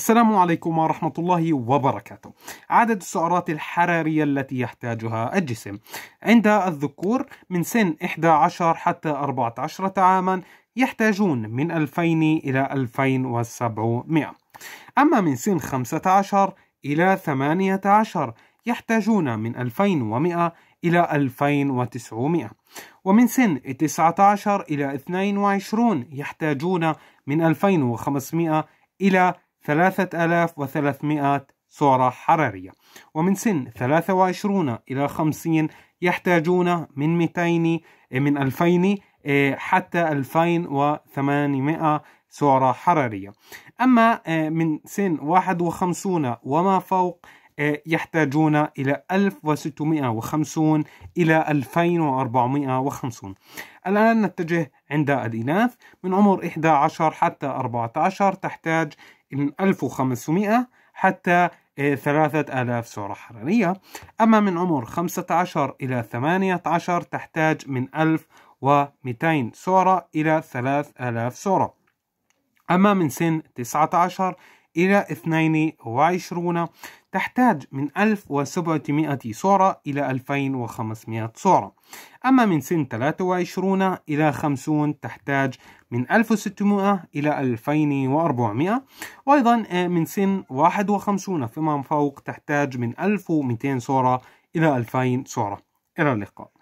السلام عليكم ورحمة الله وبركاته. عدد السعرات الحرارية التي يحتاجها الجسم عند الذكور من سن 11 حتى 14 عاما يحتاجون من 2000 إلى 2700 أما من سن 15 إلى 18 يحتاجون من 2100 إلى 2900 ومن سن 19 إلى 22 يحتاجون من 2500 إلى 3300 سعرة حرارية ومن سن 23 إلى 50 يحتاجون من 200 من 2000 حتى 2800 سعرة حرارية أما من سن 51 وما فوق يحتاجون إلى 1650 إلى 2450 الآن نتجه عند الإناث من عمر 11 حتى 14 تحتاج من 1500 حتى 3000 آه، سعرة حرارية أما من عمر 15 إلى 18 تحتاج من 1200 سعرة إلى 3000 سعرة أما من سن 19 إلى 22 تحتاج من 1700 صورة إلى 2500 صورة أما من سن 23 إلى 50 تحتاج من 1600 إلى 2400 وأيضا آه، من سن 51 فيما فوق تحتاج من 1200 صورة إلى 2000 صورة إلى اللقاء